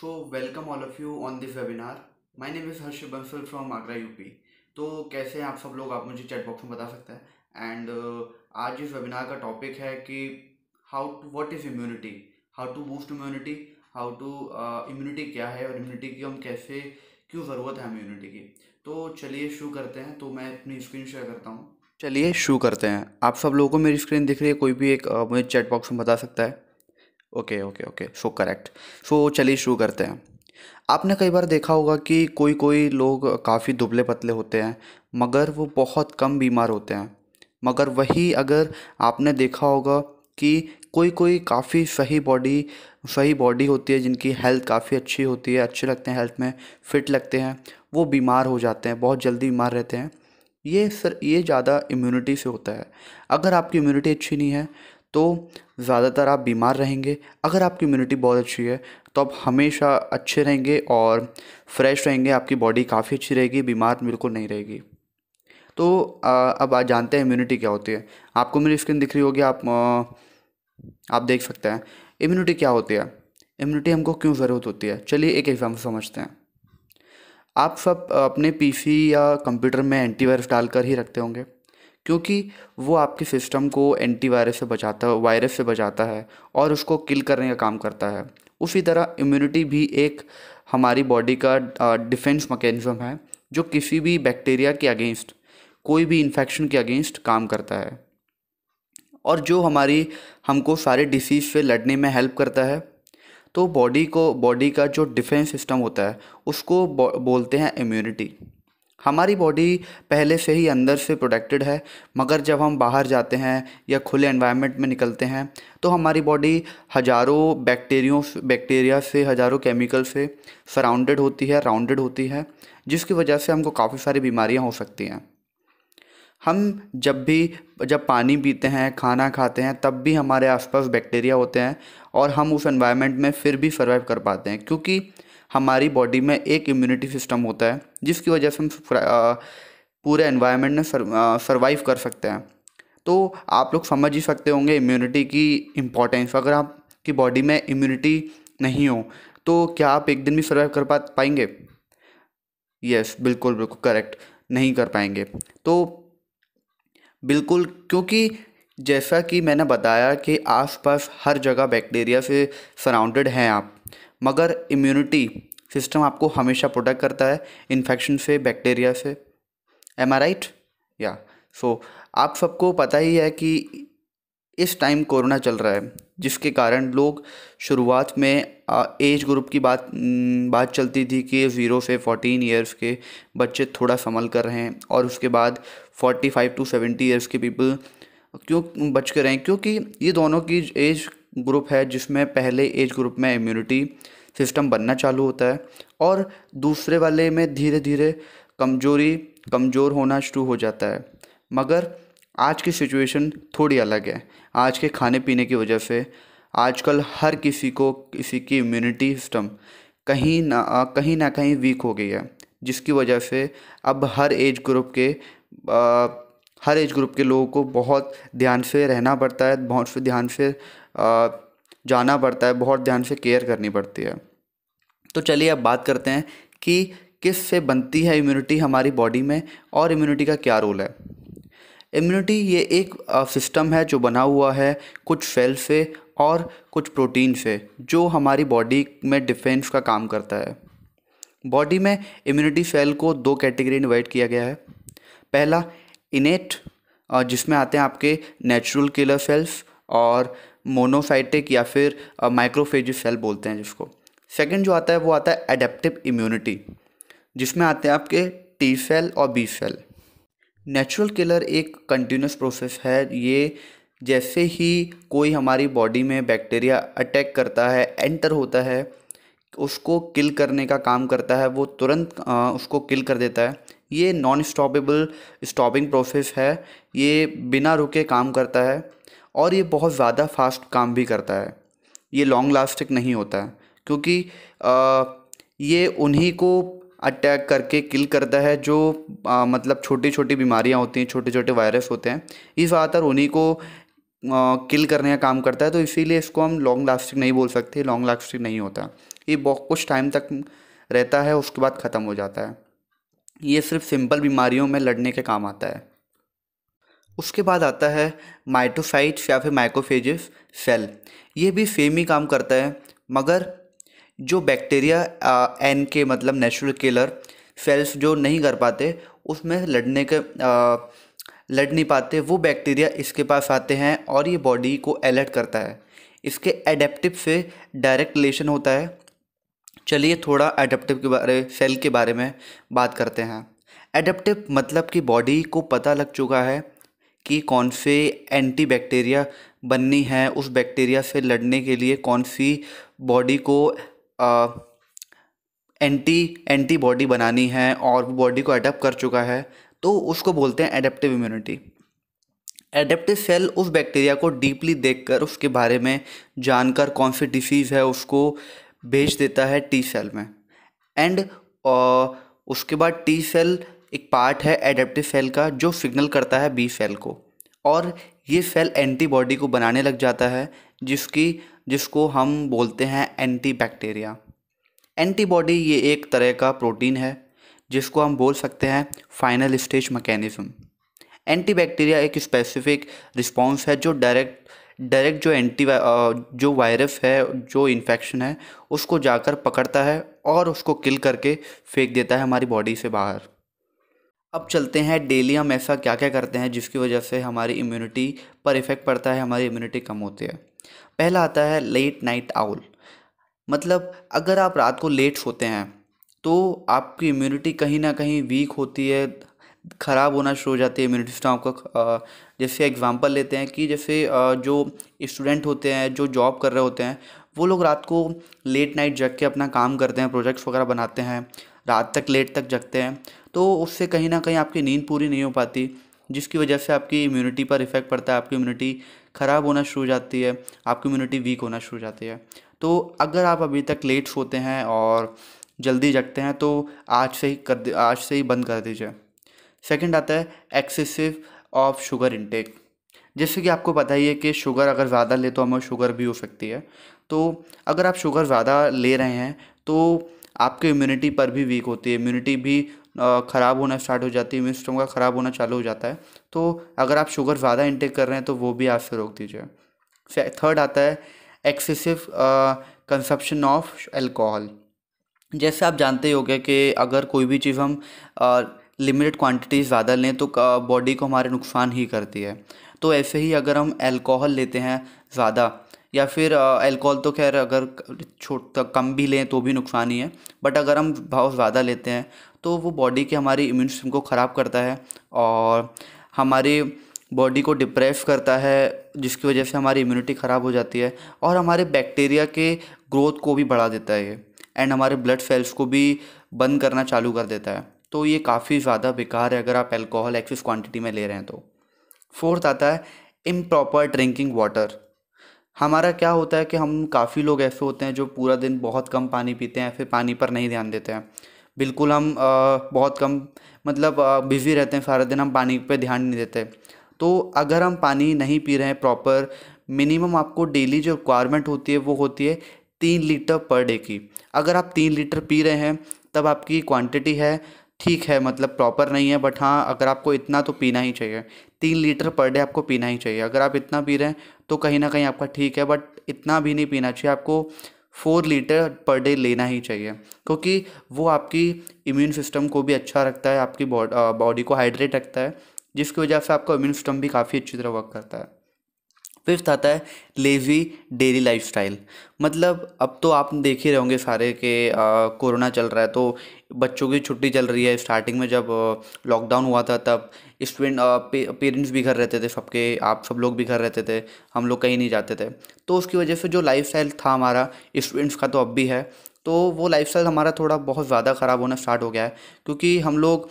so welcome all of you on this webinar my name is Harsh Bansal from Agra UP तो कैसे हैं आप सब लोग आप मुझे चैट बॉक्स में बता सकते हैं एंड uh, आज इस वेबिनार का टॉपिक है कि how to what is immunity how to boost immunity how to immunity क्या है और इम्यूनिटी की हम कैसे क्यों ज़रूरत है इम्यूनिटी की तो चलिए शुरू करते हैं तो मैं अपनी स्क्रीन शेयर करता हूँ चलिए शुरू करते हैं आप सब लोगों को मेरी स्क्रीन दिख रही है कोई भी एक uh, मुझे चैट बॉक्स में बता सकता है okay okay okay so correct so चलिए शुरू करते हैं आपने कई बार देखा होगा कि कोई कोई लोग काफ़ी दुबले पतले होते हैं मगर वो बहुत कम बीमार होते हैं मगर वही अगर आपने देखा होगा कि कोई कोई काफ़ी सही बॉडी सही बॉडी होती है जिनकी हेल्थ काफ़ी अच्छी होती है अच्छे लगते हैं हेल्थ में फिट लगते हैं वो बीमार हो जाते हैं बहुत जल्दी बीमार रहते हैं ये सर ये ज़्यादा इम्यूनिटी से होता है अगर आपकी इम्यूनिटी अच्छी नहीं है तो ज़्यादातर आप बीमार रहेंगे अगर आपकी इम्यूनिटी बहुत अच्छी है तो आप हमेशा अच्छे रहेंगे और फ्रेश रहेंगे आपकी बॉडी काफ़ी अच्छी रहेगी बीमार बिल्कुल नहीं रहेगी तो अब आप जानते हैं इम्यूनिटी क्या होती है आपको मेरी स्किन दिख रही होगी आप आप देख सकते हैं इम्यूनिटी क्या होती है इम्यूनिटी हमको क्यों ज़रूरत होती है चलिए एक एग्जाम्पल समझते हैं आप सब अपने पीसी या कंप्यूटर में एंटीवायरस डालकर ही रखते होंगे क्योंकि वो आपके सिस्टम को एंटी वायरस से बचाता है वायरस से बचाता है और उसको किल करने का काम करता है उसी तरह इम्यूनिटी भी एक हमारी बॉडी का डिफेंस मैकेनिज़्म है जो किसी भी बैक्टीरिया के अगेंस्ट कोई भी इन्फेक्शन के अगेंस्ट काम करता है और जो हमारी हमको सारे डिसीज़ से लड़ने में हेल्प करता है तो बॉडी को बॉडी का जो डिफेंस सिस्टम होता है उसको बोलते हैं इम्यूनिटी हमारी बॉडी पहले से ही अंदर से प्रोटेक्टेड है मगर जब हम बाहर जाते हैं या खुले एनवायरनमेंट में निकलते हैं तो हमारी बॉडी हज़ारों बैक्टीरियों बैक्टीरिया से हज़ारों केमिकल से सराउंडेड होती है राउंडेड होती है जिसकी वजह से हमको काफ़ी सारी बीमारियाँ हो सकती हैं हम जब भी जब पानी पीते हैं खाना खाते हैं तब भी हमारे आसपास बैक्टीरिया होते हैं और हम उस एनवायरनमेंट में फिर भी सर्वाइव कर पाते हैं क्योंकि हमारी बॉडी में एक इम्यूनिटी सिस्टम होता है जिसकी वजह से हम पूरे एनवायरनमेंट में सर्वाइव कर सकते हैं तो आप लोग समझ ही सकते होंगे इम्यूनिटी की इम्पॉर्टेंस अगर आपकी बॉडी में इम्यूनिटी नहीं हो तो क्या आप एक दिन भी सर्वाइव कर पा पाएंगे यस बिल्कुल बिल्कुल करेक्ट नहीं कर पाएंगे तो बिल्कुल क्योंकि जैसा कि मैंने बताया कि आसपास हर जगह बैक्टीरिया से सराउंडेड हैं आप मगर इम्यूनिटी सिस्टम आपको हमेशा प्रोटेक्ट करता है इन्फेक्शन से बैक्टीरिया से एम आई राइट या सो आप सबको पता ही है कि इस टाइम कोरोना चल रहा है जिसके कारण लोग शुरुआत में एज ग्रुप की बात बात चलती थी कि ज़ीरो से फोर्टीन ईयर्स के बच्चे थोड़ा संभल कर रहे हैं और उसके बाद forty five to seventy years के पीपल क्यों बच कर रहे हैं क्योंकि ये दोनों की एज ग्रुप है जिसमें पहले एज ग्रुप में इम्यूनिटी सिस्टम बनना चालू होता है और दूसरे वाले में धीरे धीरे कमजोरी कमज़ोर होना शुरू हो जाता है मगर आज की सिचुएशन थोड़ी अलग है आज के खाने पीने की वजह से आजकल हर किसी को किसी की इम्यूनिटी सिस्टम कहीं ना कहीं ना कहीं वीक हो गई है जिसकी वजह से अब हर एज ग्रुप के आ, हर एज ग्रुप के लोगों को बहुत ध्यान से रहना पड़ता है बहुत से ध्यान से जाना पड़ता है बहुत ध्यान से केयर करनी पड़ती है तो चलिए अब बात करते हैं कि किस से बनती है इम्यूनिटी हमारी बॉडी में और इम्यूनिटी का क्या रोल है इम्यूनिटी ये एक सिस्टम है जो बना हुआ है कुछ सेल से और कुछ प्रोटीन से जो हमारी बॉडी में डिफेंस का काम करता है बॉडी में इम्यूनिटी सेल को दो कैटेगरी डिवाइड किया गया है पहला इनेट जिसमें आते हैं आपके नेचुरल किलर सेल्स और मोनोसाइटिक या फिर माइक्रोफेज सेल बोलते हैं जिसको सेकेंड जो आता है वो आता है एडेप्टिव इम्यूनिटी जिसमें आते हैं आपके टी सेल और बी सेल नेचुरल किलर एक कंटिन्यूस प्रोसेस है ये जैसे ही कोई हमारी बॉडी में बैक्टीरिया अटैक करता है एंटर होता है उसको किल करने का काम करता है वो तुरंत उसको किल कर देता है ये नॉन स्टॉपेबल स्टॉपिंग प्रोसेस है ये बिना रुके काम करता है और ये बहुत ज़्यादा फास्ट काम भी करता है ये लॉन्ग लास्टिक नहीं होता है क्योंकि आ, ये उन्हीं को अटैक करके किल करता है जो आ, मतलब छोटी छोटी बीमारियां होती हैं छोटे छोटे वायरस होते हैं ये ज़्यादातर उन्हीं को आ, किल करने का काम करता है तो इसीलिए इसको हम लॉन्ग लास्टिक नहीं बोल सकते लॉन्ग लास्टिक नहीं होता ये बहुत कुछ टाइम तक रहता है उसके बाद ख़त्म हो जाता है ये सिर्फ सिंपल बीमारियों में लड़ने के काम आता है उसके बाद आता है माइटोसाइट्स या फिर माइकोफेजिस सेल ये भी सेम ही काम करता है मगर जो बैक्टीरिया एन के मतलब नेचुरल किलर सेल्स जो नहीं कर पाते उसमें लड़ने के आ, लड़ नहीं पाते वो बैक्टीरिया इसके पास आते हैं और ये बॉडी को अलर्ट करता है इसके एडेप्टिव से डायरेक्ट रिलेशन होता है चलिए थोड़ा एडेप्टिव के बारे सेल के बारे में बात करते हैं एडेप्टिव मतलब कि बॉडी को पता लग चुका है कि कौन से एंटी बैक्टीरिया बननी है उस बैक्टीरिया से लड़ने के लिए कौन सी बॉडी को आ, एंटी एंटीबॉडी बनानी है और बॉडी को अडेप्ट कर चुका है तो उसको बोलते हैं एडेप्टिव इम्यूनिटी एडेप्टिव सेल उस बैक्टीरिया को डीपली देखकर उसके बारे में जानकर कौन सी डिसीज़ है उसको भेज देता है टी सेल में एंड उसके बाद टी सेल एक पार्ट है एडेप्टिव सेल का जो सिग्नल करता है बी सेल को और ये सेल एंटीबॉडी को बनाने लग जाता है जिसकी जिसको हम बोलते हैं एंटी बैक्टीरिया एंटीबॉडी ये एक तरह का प्रोटीन है जिसको हम बोल सकते हैं फाइनल स्टेज मैकेनिज़्म एंटीबैक्टीरिया एक स्पेसिफिक रिस्पॉन्स है जो डायरेक्ट डायरेक्ट जो एंटी जो वायरस है जो इन्फेक्शन है उसको जाकर पकड़ता है और उसको किल करके फेंक देता है हमारी बॉडी से बाहर अब चलते हैं डेली हम ऐसा क्या क्या करते हैं जिसकी वजह से हमारी इम्यूनिटी पर इफ़ेक्ट पड़ता है हमारी इम्यूनिटी कम होती है पहला आता है लेट नाइट आउल मतलब अगर आप रात को लेट सोते हैं तो आपकी इम्यूनिटी कहीं ना कहीं वीक होती है ख़राब होना शुरू हो जाती है इम्यूनिटी सिस्टम आपका जैसे एग्ज़ाम्पल लेते हैं कि जैसे जो स्टूडेंट होते हैं जो जॉब कर रहे होते हैं वो लोग रात को लेट नाइट जग के अपना काम करते हैं प्रोजेक्ट्स वगैरह बनाते हैं रात तक लेट तक जगते हैं तो उससे कहीं ना कहीं आपकी नींद पूरी नहीं हो पाती जिसकी वजह से आपकी इम्यूनिटी पर इफ़ेक्ट पड़ता है आपकी इम्यूनिटी ख़राब होना शुरू हो जाती है आपकी इम्यूनिटी वीक होना शुरू हो जाती है तो अगर आप अभी तक लेट सोते हैं और जल्दी जगते हैं तो आज से ही कर आज से ही बंद कर दीजिए सेकंड आता है एक्सेसिव ऑफ शुगर इनटेक जैसे कि आपको पता ही है कि शुगर अगर ज़्यादा ले तो हमें शुगर भी हो सकती है तो अगर आप शुगर ज़्यादा ले रहे हैं तो आपके इम्यूनिटी पर भी वीक होती है इम्यूनिटी भी ख़राब होना स्टार्ट हो जाती है इम्यून सिस्टम का ख़राब होना चालू हो जाता है तो अगर आप शुगर ज़्यादा इंटेक कर रहे हैं तो वो भी आपसे रोक दीजिए थर्ड आता है एक्सेसिव कंसप्शन ऑफ एल्कोहल जैसे आप जानते ही हो कि अगर कोई भी चीज़ हम लिमिटेड क्वांटिटी ज़्यादा लें तो बॉडी को हमारे नुकसान ही करती है तो ऐसे ही अगर हम एल्कोहल लेते हैं ज़्यादा या फिर अल्कोहल तो खैर अगर छोटा कम भी लें तो भी नुकसान ही है बट अगर हम बहुत ज़्यादा लेते हैं तो वो बॉडी के हमारी इम्यून सिस्टम को ख़राब करता है और हमारी बॉडी को डिप्रेस करता है जिसकी वजह से हमारी इम्यूनिटी ख़राब हो जाती है और हमारे बैक्टीरिया के ग्रोथ को भी बढ़ा देता है ये एंड हमारे ब्लड सेल्स को भी बंद करना चालू कर देता है तो ये काफ़ी ज़्यादा बेकार है अगर आप एल्कोहल एक्सेस क्वांटिटी में ले रहे हैं तो फोर्थ आता है इम प्रॉपर ड्रिंकिंग वाटर हमारा क्या होता है कि हम काफ़ी लोग ऐसे होते हैं जो पूरा दिन बहुत कम पानी पीते हैं फिर पानी पर नहीं ध्यान देते हैं बिल्कुल हम बहुत कम मतलब बिज़ी रहते हैं सारा दिन हम पानी पे ध्यान नहीं देते तो अगर हम पानी नहीं पी रहे हैं प्रॉपर मिनिमम आपको डेली जो रिक्वायरमेंट होती है वो होती है तीन लीटर पर डे की अगर आप तीन लीटर पी रहे हैं तब आपकी क्वांटिटी है ठीक है मतलब प्रॉपर नहीं है बट हाँ अगर आपको इतना तो पीना ही चाहिए तीन लीटर पर डे आपको पीना ही चाहिए अगर आप इतना पी रहे हैं तो कहीं ना कहीं आपका ठीक है बट इतना भी नहीं पीना चाहिए आपको फोर लीटर पर डे लेना ही चाहिए क्योंकि वो आपकी इम्यून सिस्टम को भी अच्छा रखता है आपकी बॉडी uh, को हाइड्रेट रखता है जिसकी वजह से आपका इम्यून सिस्टम भी काफ़ी अच्छी तरह वर्क करता है फिफ्थ आता है लेज़ी डेली लाइफ मतलब अब तो आप देख ही रहे होंगे सारे के कोरोना चल रहा है तो बच्चों की छुट्टी चल रही है स्टार्टिंग में जब लॉकडाउन हुआ था तब स्टूडेंट पे, पेरेंट्स भी घर रहते थे सबके आप सब लोग भी घर रहते थे हम लोग कहीं नहीं जाते थे तो उसकी वजह से जो लाइफ था हमारा स्टूडेंट्स का तो अब भी है तो वो लाइफ हमारा थोड़ा बहुत ज़्यादा ख़राब होना स्टार्ट हो गया है क्योंकि हम लोग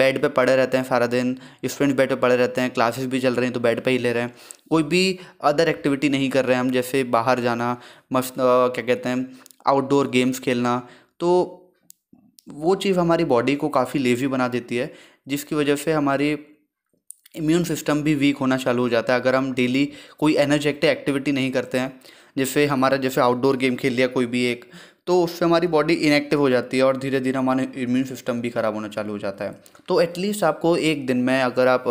बेड पे पड़े रहते हैं सारा दिन स्टूडेंट बेड पे पड़े रहते हैं क्लासेस भी चल रही हैं तो बेड पे ही ले रहे हैं कोई भी अदर एक्टिविटी नहीं कर रहे हैं हम जैसे बाहर जाना मस्त क्या कहते हैं आउटडोर गेम्स खेलना तो वो चीज़ हमारी बॉडी को काफ़ी लेज़ी बना देती है जिसकी वजह से हमारी इम्यून सिस्टम भी वीक होना चालू हो जाता है अगर हम डेली कोई एनर्जेटिक एक्टिविटी नहीं करते हैं जैसे हमारा जैसे आउटडोर गेम खेल लिया कोई भी एक तो उससे हमारी बॉडी इनएक्टिव हो जाती है और धीरे धीरे हमारे इम्यून सिस्टम भी ख़राब होना चालू हो जाता है तो एटलीस्ट आपको एक दिन में अगर आप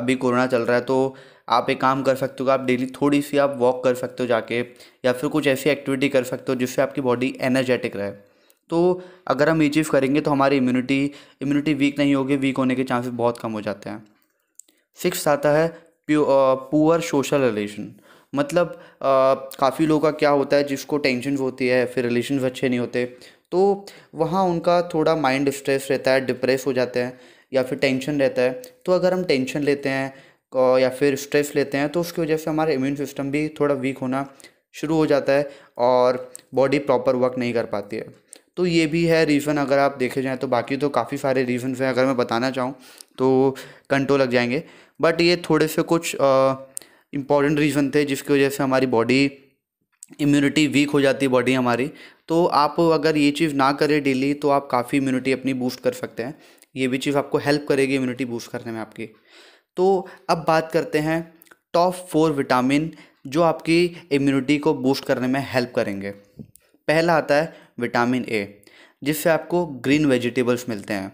अभी कोरोना चल रहा है तो आप एक काम कर सकते हो आप डेली थोड़ी सी आप वॉक कर सकते हो जाके या फिर कुछ ऐसी एक्टिविटी कर सकते हो जिससे आपकी बॉडी एनर्जेटिक रहे तो अगर हम ये चीज़ करेंगे तो हमारी इम्यूनिटी इम्यूनिटी वीक नहीं होगी वीक होने के चांसेस बहुत कम हो जाते हैं सिक्स आता है पुअर सोशल रिलेशन मतलब काफ़ी लोगों का क्या होता है जिसको टेंशन होती है फिर रिलेशन अच्छे नहीं होते तो वहाँ उनका थोड़ा माइंड स्ट्रेस रहता है डिप्रेस हो जाते हैं या फिर टेंशन रहता है तो अगर हम टेंशन लेते हैं या फिर स्ट्रेस लेते हैं तो उसकी वजह से हमारा इम्यून सिस्टम भी थोड़ा वीक होना शुरू हो जाता है और बॉडी प्रॉपर वर्क नहीं कर पाती है तो ये भी है रीज़न अगर आप देखे जाएँ तो बाकी तो काफ़ी सारे रीज़न्स हैं अगर मैं बताना चाहूँ तो कंट्रोल लग जाएंगे बट ये थोड़े से कुछ आ, इंपॉर्टेंट रीज़न थे जिसकी वजह से हमारी बॉडी इम्यूनिटी वीक हो जाती है बॉडी हमारी तो आप अगर ये चीज़ ना करें डेली तो आप काफ़ी इम्यूनिटी अपनी बूस्ट कर सकते हैं ये भी चीज़ आपको हेल्प करेगी इम्यूनिटी बूस्ट करने में आपकी तो अब बात करते हैं टॉप फोर विटामिन जो आपकी इम्यूनिटी को बूस्ट करने में हेल्प करेंगे पहला आता है विटामिन ए जिससे आपको ग्रीन वेजिटेबल्स मिलते हैं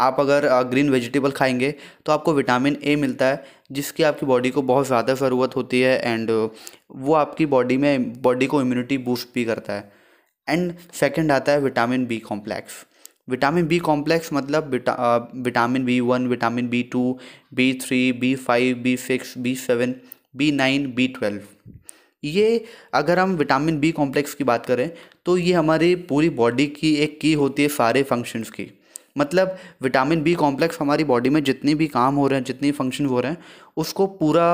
आप अगर ग्रीन वेजिटेबल खाएंगे तो आपको विटामिन ए मिलता है जिसकी आपकी बॉडी को बहुत ज़्यादा ज़रूरत होती है एंड वो आपकी बॉडी में बॉडी को इम्यूनिटी बूस्ट भी करता है एंड सेकेंड आता है vitamin B complex vitamin B complex मतलब vita vitamin B one vitamin B two B three B five B six B seven B nine B twelve ये अगर हम विटामिन बी कॉम्प्लेक्स की बात करें तो ये हमारी पूरी बॉडी की एक की होती है सारे फंक्शंस की मतलब विटामिन बी कॉम्प्लेक्स हमारी बॉडी में जितने भी काम हो रहे हैं जितने फंक्शन हो रहे हैं उसको पूरा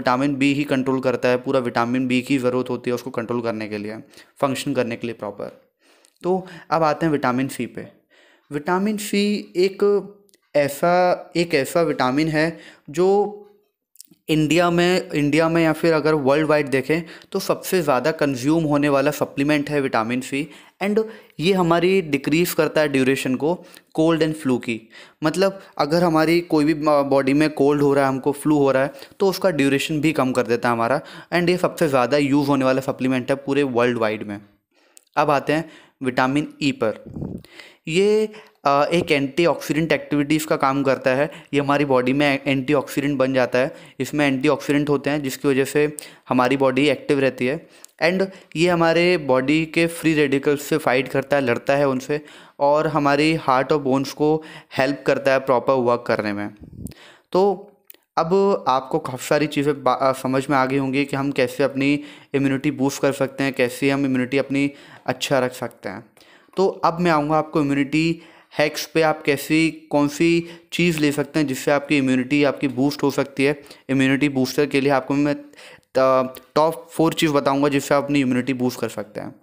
विटामिन बी ही कंट्रोल करता है पूरा विटामिन बी की ज़रूरत होती है उसको कंट्रोल करने के लिए फंक्शन करने के लिए प्रॉपर तो अब आते हैं विटामिन सी पे विटामिन सी एक ऐसा एक ऐसा विटामिन है जो इंडिया में इंडिया में या फिर अगर वर्ल्ड वाइड देखें तो सबसे ज़्यादा कंज्यूम होने वाला सप्लीमेंट है विटामिन सी एंड ये हमारी डिक्रीज करता है ड्यूरेशन को कोल्ड एंड फ्लू की मतलब अगर हमारी कोई भी बॉडी में कोल्ड हो रहा है हमको फ्लू हो रहा है तो उसका ड्यूरेशन भी कम कर देता है हमारा एंड ये सबसे ज़्यादा यूज़ होने वाला सप्लीमेंट है पूरे वर्ल्ड वाइड में अब आते हैं विटामिन ई e पर ये एक एंटीऑक्सीडेंट एक्टिविटीज़ का काम करता है ये हमारी बॉडी में एंटीऑक्सीडेंट बन जाता है इसमें एंटीऑक्सीडेंट होते हैं जिसकी वजह से हमारी बॉडी एक्टिव रहती है एंड ये हमारे बॉडी के फ्री रेडिकल्स से फाइट करता है लड़ता है उनसे और हमारी हार्ट और बोन्स को हेल्प करता है प्रॉपर वर्क करने में तो अब आपको काफ़ी सारी चीज़ें समझ में आ गई होंगी कि हम कैसे अपनी इम्यूनिटी बूस्ट कर सकते हैं कैसे हम इम्यूनिटी अपनी अच्छा रख सकते हैं तो अब मैं आऊँगा आपको इम्यूनिटी हैक्स पे आप कैसी कौन सी चीज़ ले सकते हैं जिससे आपकी इम्यूनिटी आपकी बूस्ट हो सकती है इम्यूनिटी बूस्टर के लिए आपको मैं टॉप फोर चीज़ बताऊंगा जिससे आप अपनी इम्यूनिटी बूस्ट कर सकते हैं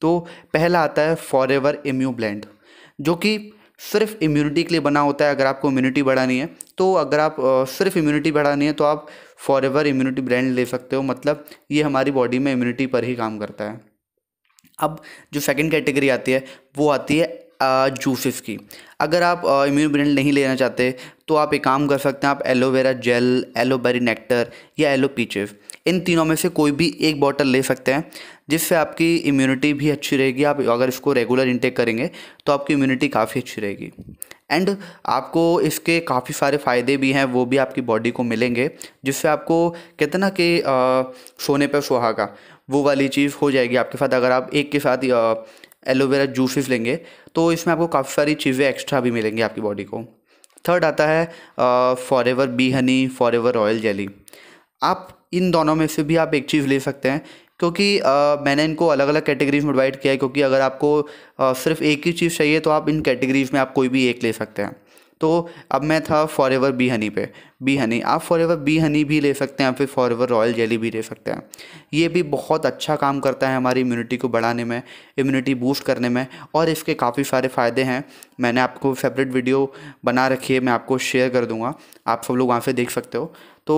तो पहला आता है फॉर एवर इम्यू ब्लेंड जो कि सिर्फ इम्यूनिटी के लिए बना होता है अगर आपको इम्यूनिटी बढ़ानी है तो अगर आप सिर्फ इम्यूनिटी बढ़ानी है तो आप फॉर एवर इम्यूनिटी ब्रांड ले सकते हो मतलब ये हमारी बॉडी में इम्यूनिटी पर ही काम करता है अब जो सेकेंड कैटेगरी आती है वो आती है जूसेस की अगर आप इम्यून ब्रेंड नहीं लेना चाहते तो आप एक काम कर सकते हैं आप एलोवेरा जेल एलोबेरी नेक्टर या एलो पीचेस इन तीनों में से कोई भी एक बॉटल ले सकते हैं जिससे आपकी इम्यूनिटी भी अच्छी रहेगी आप अगर इसको रेगुलर इंटेक करेंगे तो आपकी इम्यूनिटी काफ़ी अच्छी रहेगी एंड आपको इसके काफ़ी सारे फ़ायदे भी हैं वो भी आपकी बॉडी को मिलेंगे जिससे आपको कहते ना कि सोने पर सुहागा वो वाली चीज़ हो जाएगी आपके साथ अगर आप एक के साथ एलोवेरा जूसेस लेंगे तो इसमें आपको काफ़ी सारी चीज़ें एक्स्ट्रा भी मिलेंगी आपकी बॉडी को थर्ड आता है forever bee honey forever oil jelly आप इन दोनों में से भी आप एक चीज़ ले सकते हैं क्योंकि आ, मैंने इनको अलग अलग कैटेगरीज में डिवाइड किया है क्योंकि अगर आपको आ, सिर्फ एक ही चीज़ चाहिए तो आप इन कैटेगरीज में आप कोई भी एक ले सकते हैं तो अब मैं था फॉर एवर बी हनी पे बी हनी आप फॉर एवर बी हनी भी ले सकते हैं फिर फॉर एवर रॉयल जेली भी ले सकते हैं ये भी बहुत अच्छा काम करता है हमारी इम्यूनिटी को बढ़ाने में इम्यूनिटी बूस्ट करने में और इसके काफ़ी सारे फ़ायदे हैं मैंने आपको सेपरेट वीडियो बना रखी है मैं आपको शेयर कर दूँगा आप सब लोग वहाँ से देख सकते हो तो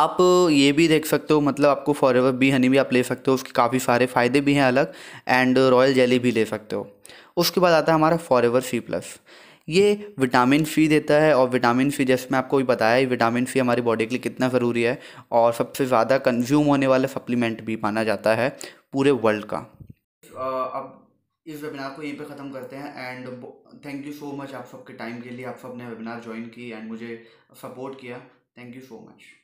आप ये भी देख सकते हो मतलब आपको फॉर एवर बी हनी भी आप ले सकते हो उसके काफ़ी सारे फ़ायदे भी हैं अलग एंड रॉयल जेली भी ले सकते हो उसके बाद आता है हमारा फॉर एवर सी प्लस ये विटामिन सी देता है और विटामिन सी जैसे मैं आपको भी बताया है विटामिन सी हमारी बॉडी के लिए कितना ज़रूरी है और सबसे ज़्यादा कंज्यूम होने वाला सप्लीमेंट भी माना जाता है पूरे वर्ल्ड का अब इस वेबिनार को यहीं पे ख़त्म करते हैं and thank you so much आप सबके टाइम के लिए आप सब ने वेबिनार ज्वाइन की एंड मुझे सपोर्ट किया थैंक यू सो मच